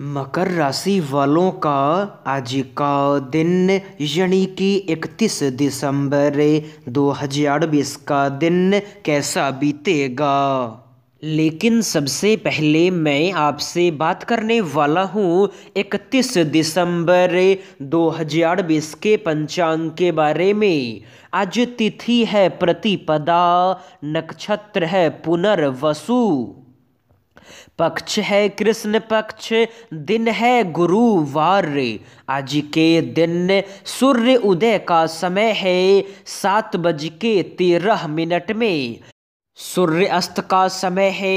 मकर राशि वालों का आज का दिन यानी कि 31 दिसंबर 2020 का दिन कैसा बीतेगा लेकिन सबसे पहले मैं आपसे बात करने वाला हूँ 31 दिसंबर 2020 के पंचांग के बारे में आज तिथि है प्रतिपदा नक्षत्र है पुनर्वसु पक्ष है कृष्ण पक्ष दिन है गुरुवार रे आज के दिन सूर्य उदय का समय है सात बज के तेरह मिनट में सूर्य अस्त का समय है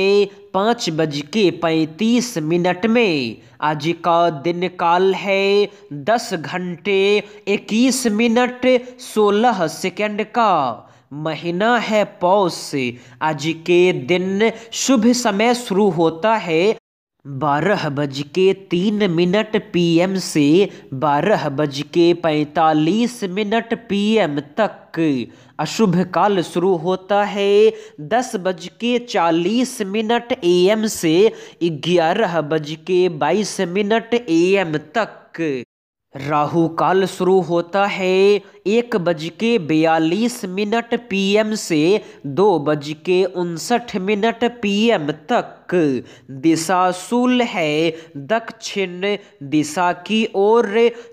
पाँच बज के पैंतीस मिनट में आज का दिन काल है दस घंटे इक्कीस मिनट सोलह सेकंड का महीना है पौष से आज के दिन शुभ समय शुरू होता है बारह बज के तीन मिनट पीएम से बारह बज के पैंतालीस मिनट पीएम तक अशुभ काल शुरू होता है दस बज के चालीस मिनट एएम से ग्यारह बज के बाईस मिनट एएम तक राहु काल शुरू होता है एक बज के बयालीस मिनट पीएम से दो बज के उनसठ मिनट पीएम तक दिशा सूल है दक्षिण दिशा की ओर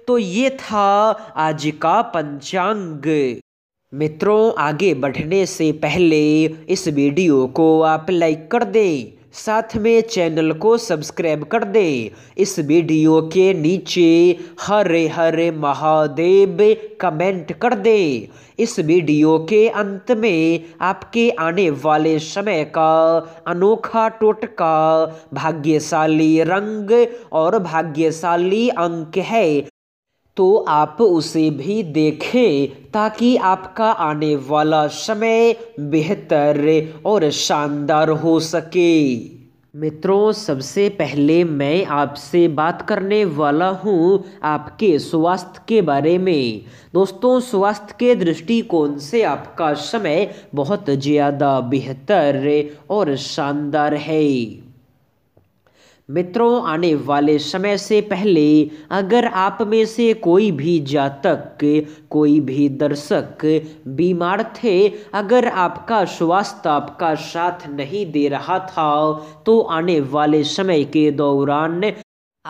तो ये था आज का पंचांग मित्रों आगे बढ़ने से पहले इस वीडियो को आप लाइक कर दें साथ में चैनल को सब्सक्राइब कर दे इस वीडियो के नीचे हरे हरे महादेव कमेंट कर दे इस वीडियो के अंत में आपके आने वाले समय का अनोखा टोटका भाग्यशाली रंग और भाग्यशाली अंक है तो आप उसे भी देखें ताकि आपका आने वाला समय बेहतर और शानदार हो सके मित्रों सबसे पहले मैं आपसे बात करने वाला हूँ आपके स्वास्थ्य के बारे में दोस्तों स्वास्थ्य के दृष्टिकोण से आपका समय बहुत ज़्यादा बेहतर और शानदार है मित्रों आने वाले समय से पहले अगर आप में से कोई भी जातक कोई भी दर्शक बीमार थे अगर आपका स्वास्थ्य आपका साथ नहीं दे रहा था तो आने वाले समय के दौरान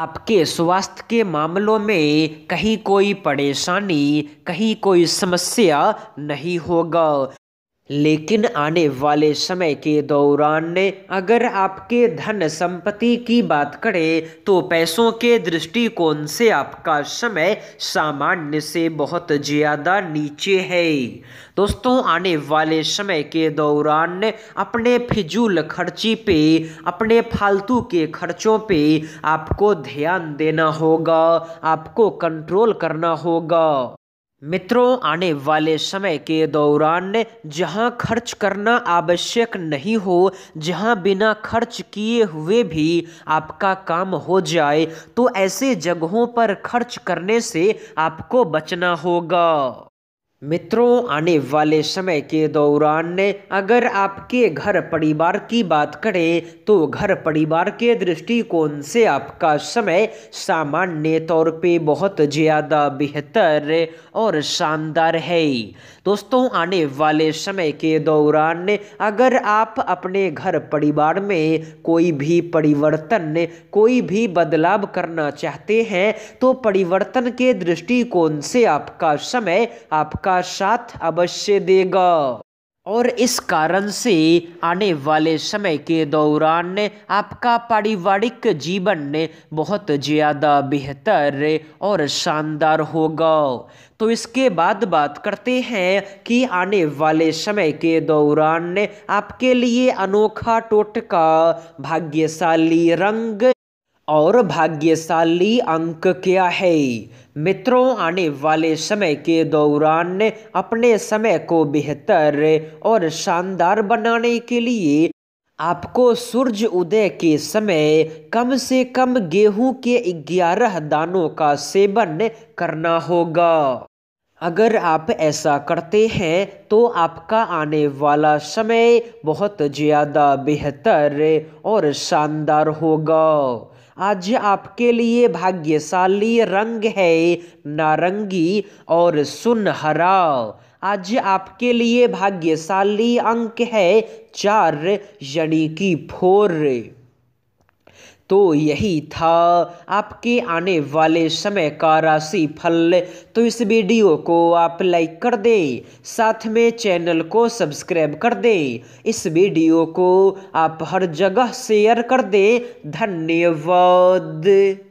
आपके स्वास्थ्य के मामलों में कहीं कोई परेशानी कहीं कोई समस्या नहीं होगा लेकिन आने वाले समय के दौरान अगर आपके धन संपत्ति की बात करें तो पैसों के दृष्टिकोण से आपका समय सामान्य से बहुत ज़्यादा नीचे है दोस्तों आने वाले समय के दौरान अपने फिजूल खर्ची पे अपने फालतू के खर्चों पे आपको ध्यान देना होगा आपको कंट्रोल करना होगा मित्रों आने वाले समय के दौरान जहां खर्च करना आवश्यक नहीं हो जहां बिना खर्च किए हुए भी आपका काम हो जाए तो ऐसे जगहों पर खर्च करने से आपको बचना होगा मित्रों आने वाले समय के दौरान अगर आपके घर परिवार की बात करें तो घर परिवार के दृष्टिकोण से आपका समय सामान्य तौर पे बहुत ज़्यादा बेहतर और शानदार है दोस्तों आने वाले समय के दौरान अगर आप अपने घर परिवार में कोई भी परिवर्तन कोई भी बदलाव करना चाहते हैं तो परिवर्तन के दृष्टिकोण से आपका समय आपका आपका साथ अवश्य देगा और इस कारण से आने वाले समय के दौरान आपका पारिवारिक जीवन बहुत ज़्यादा बेहतर और शानदार होगा तो इसके बाद बात करते हैं कि आने वाले समय के दौरान आपके लिए अनोखा टोटका भाग्यशाली रंग और भाग्यशाली अंक क्या है मित्रों आने वाले समय के दौरान अपने समय को बेहतर और शानदार बनाने के लिए आपको सूर्य उदय के समय कम से कम गेहूं के ग्यारह दानों का सेवन करना होगा अगर आप ऐसा करते हैं तो आपका आने वाला समय बहुत ज़्यादा बेहतर और शानदार होगा आज आपके लिए भाग्यशाली रंग है नारंगी और सुनहरा आज आपके लिए भाग्यशाली अंक है चार यानी कि फोर तो यही था आपके आने वाले समय का राशि फल तो इस वीडियो को आप लाइक कर दें साथ में चैनल को सब्सक्राइब कर दें इस वीडियो को आप हर जगह शेयर कर दें धन्यवाद